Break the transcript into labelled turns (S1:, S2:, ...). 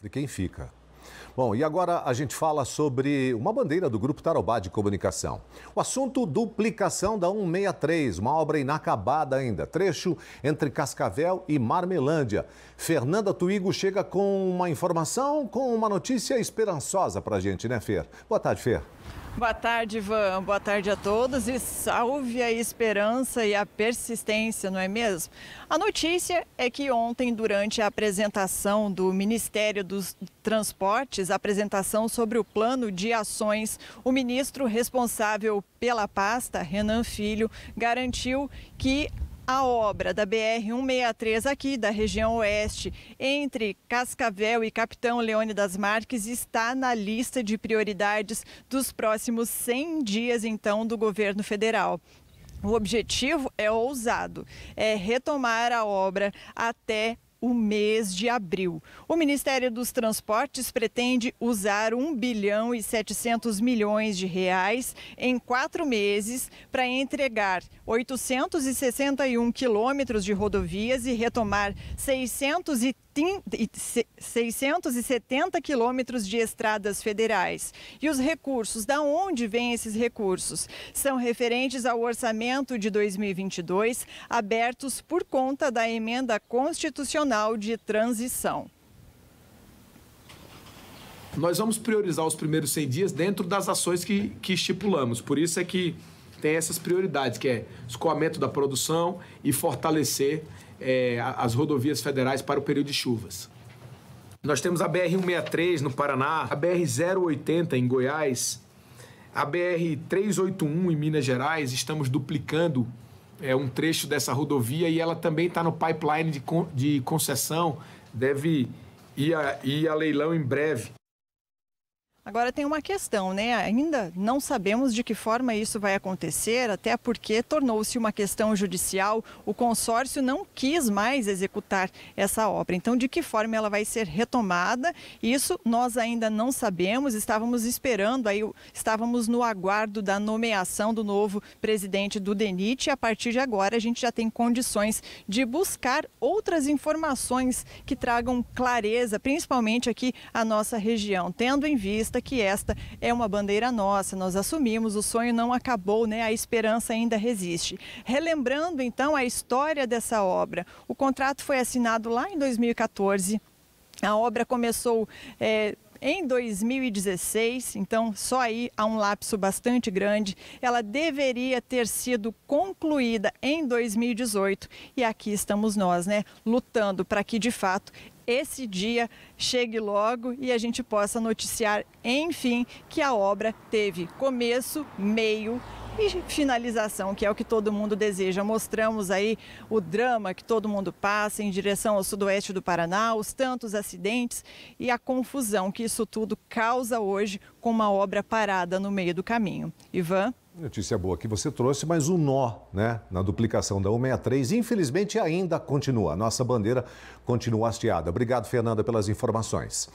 S1: de quem fica. Bom, e agora a gente fala sobre uma bandeira do Grupo Tarobá de Comunicação. O assunto duplicação da 163, uma obra inacabada ainda. Trecho entre Cascavel e Marmelândia. Fernanda Tuigo chega com uma informação, com uma notícia esperançosa para a gente, né, Fer? Boa tarde, Fer.
S2: Boa tarde, Ivan. Boa tarde a todos e salve a esperança e a persistência, não é mesmo? A notícia é que ontem, durante a apresentação do Ministério dos Transportes, apresentação sobre o plano de ações, o ministro responsável pela pasta, Renan Filho, garantiu que a obra da BR-163 aqui da região oeste, entre Cascavel e Capitão das Marques, está na lista de prioridades dos próximos 100 dias, então, do governo federal. O objetivo é ousado, é retomar a obra até o mês de abril. O Ministério dos Transportes pretende usar 1 bilhão e 700 milhões de reais em quatro meses para entregar 861 quilômetros de rodovias e retomar 630 670 quilômetros de estradas federais. E os recursos, da onde vêm esses recursos? São referentes ao orçamento de 2022, abertos por conta da emenda constitucional de transição.
S3: Nós vamos priorizar os primeiros 100 dias dentro das ações que, que estipulamos. Por isso é que tem essas prioridades, que é escoamento da produção e fortalecer é, as rodovias federais para o período de chuvas. Nós temos a BR-163 no Paraná, a BR-080 em Goiás, a BR-381 em Minas Gerais, estamos duplicando é, um trecho dessa rodovia e ela também está no pipeline de, con de concessão, deve ir a, ir a leilão em breve.
S2: Agora tem uma questão, né? Ainda não sabemos de que forma isso vai acontecer, até porque tornou-se uma questão judicial. O consórcio não quis mais executar essa obra. Então, de que forma ela vai ser retomada? Isso nós ainda não sabemos. Estávamos esperando aí, estávamos no aguardo da nomeação do novo presidente do DENIT. E a partir de agora, a gente já tem condições de buscar outras informações que tragam clareza, principalmente aqui a nossa região, tendo em vista que esta é uma bandeira nossa, nós assumimos, o sonho não acabou, né? a esperança ainda resiste. Relembrando então a história dessa obra, o contrato foi assinado lá em 2014. A obra começou é, em 2016, então só aí há um lapso bastante grande. Ela deveria ter sido concluída em 2018 e aqui estamos nós, né, lutando para que de fato esse dia chegue logo e a gente possa noticiar, enfim, que a obra teve começo, meio e finalização, que é o que todo mundo deseja. Mostramos aí o drama que todo mundo passa em direção ao sudoeste do Paraná, os tantos acidentes e a confusão que isso tudo causa hoje com uma obra parada no meio do caminho.
S1: Ivan? Notícia boa que você trouxe, mas o nó né, na duplicação da 163, infelizmente, ainda continua. A nossa bandeira continua hasteada. Obrigado, Fernanda, pelas informações.